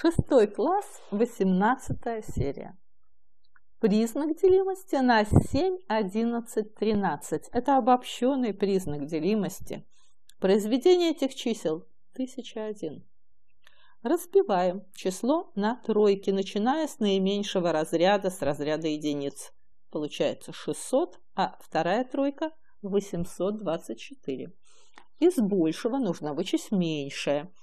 Шестой класс, восемнадцатая серия. Признак делимости на 7, 11, 13. Это обобщенный признак делимости. Произведение этих чисел 1001. Разбиваем число на тройки, начиная с наименьшего разряда, с разряда единиц. Получается 600, а вторая тройка 824. Из большего нужно вычесть меньшее –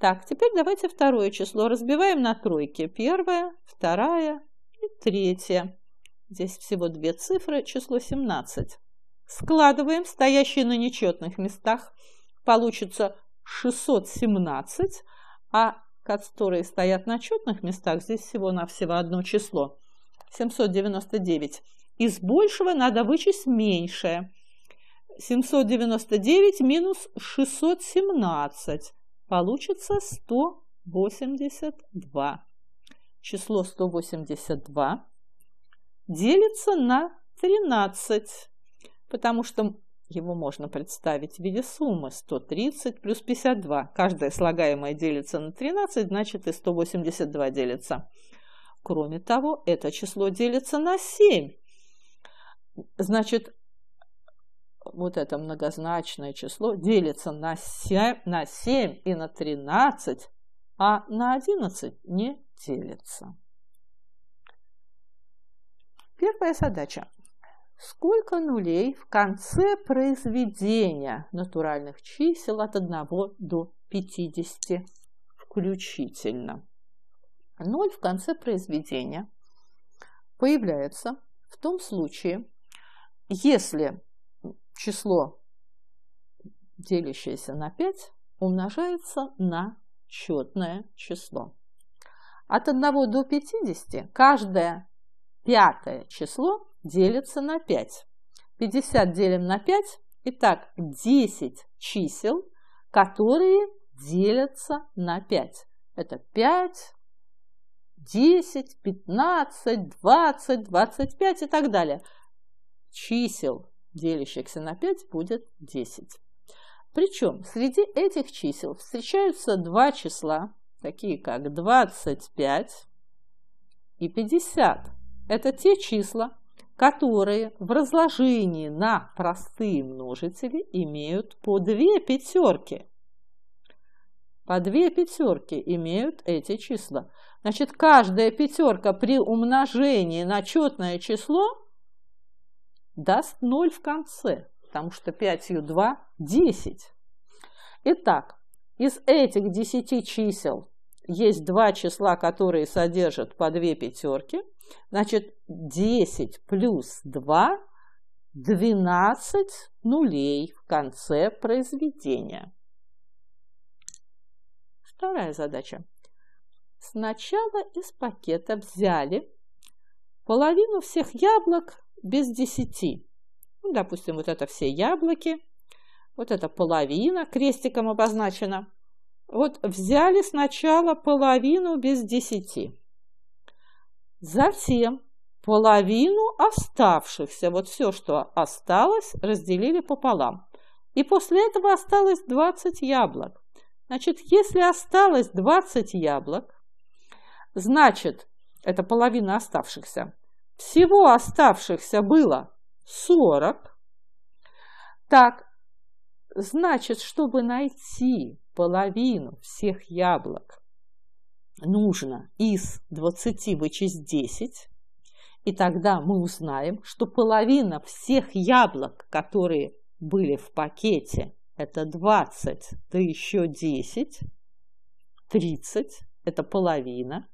Так, теперь давайте второе число разбиваем на тройки. Первое, второе и третье. Здесь всего две цифры, число 17. Складываем стоящие на нечетных местах. Получится 617, а которые стоят на четных местах, здесь всего-навсего одно число. 799. Из большего надо вычесть меньшее. 799 минус 617. Получится 182. Число 182 делится на 13, потому что его можно представить в виде суммы 130 плюс 52. Каждое слагаемое делится на 13, значит и 182 делится. Кроме того, это число делится на 7. Значит, вот это многозначное число делится на 7, на 7 и на 13, а на 11 не делится. Первая задача. Сколько нулей в конце произведения натуральных чисел от 1 до 50 включительно? Ноль в конце произведения появляется в том случае, если число, делящееся на 5, умножается на четное число. От 1 до 50 каждое пятое число делится на 5. 50 делим на 5. Итак, 10 чисел, которые делятся на 5. Это 5, 10, 15, 20, 25 и так далее. Чисел делящихся на 5, будет 10. Причем среди этих чисел встречаются два числа, такие как 25 и 50. Это те числа, которые в разложении на простые множители имеют по две пятерки. По две пятерки имеют эти числа. Значит, каждая пятерка при умножении на четное число даст 0 в конце, потому что 5 ю 2 – 10. Итак, из этих 10 чисел есть два числа, которые содержат по две пятерки. Значит, 10 плюс 2 – 12 нулей в конце произведения. Вторая задача. Сначала из пакета взяли половину всех яблок без десяти. Ну, допустим, вот это все яблоки, вот это половина, крестиком обозначена. Вот взяли сначала половину без десяти. Затем половину оставшихся, вот все, что осталось, разделили пополам. И после этого осталось 20 яблок. Значит, если осталось 20 яблок, значит, это половина оставшихся – всего оставшихся было 40. Так, значит, чтобы найти половину всех яблок, нужно из 20 вычесть 10, и тогда мы узнаем, что половина всех яблок, которые были в пакете, это 20, да еще 10, 30, это половина.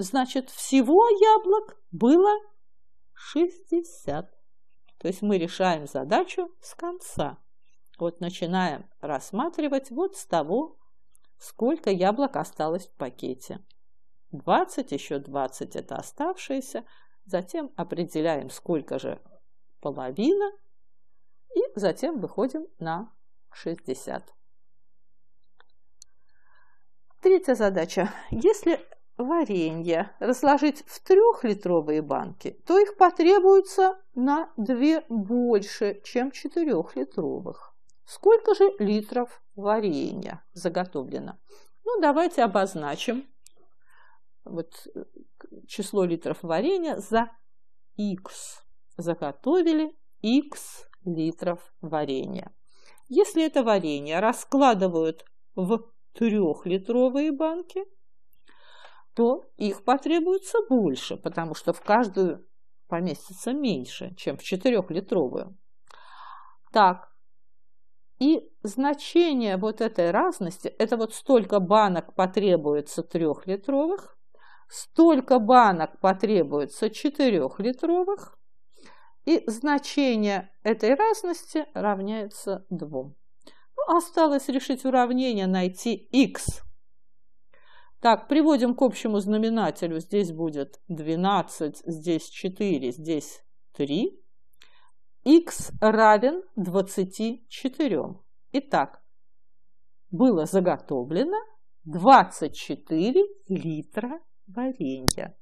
Значит, всего яблок было 60. То есть мы решаем задачу с конца. Вот начинаем рассматривать вот с того, сколько яблок осталось в пакете. 20, еще 20 – это оставшиеся. Затем определяем, сколько же половина. И затем выходим на 60. Третья задача. Если варенья разложить в трехлитровые банки, то их потребуется на две больше, чем четырехлитровых. Сколько же литров варенья заготовлено? Ну, давайте обозначим вот, э, число литров варенья за x. Заготовили x литров варенья. Если это варенье раскладывают в трехлитровые банки – то их потребуется больше, потому что в каждую поместится меньше, чем в четырехлитровую. Так, и значение вот этой разности, это вот столько банок потребуется трехлитровых, столько банок потребуется четырехлитровых, и значение этой разности равняется 2. Ну, осталось решить уравнение, найти х. Так, приводим к общему знаменателю. Здесь будет 12, здесь 4, здесь 3. x равен 24. Итак, было заготовлено 24 литра варенья.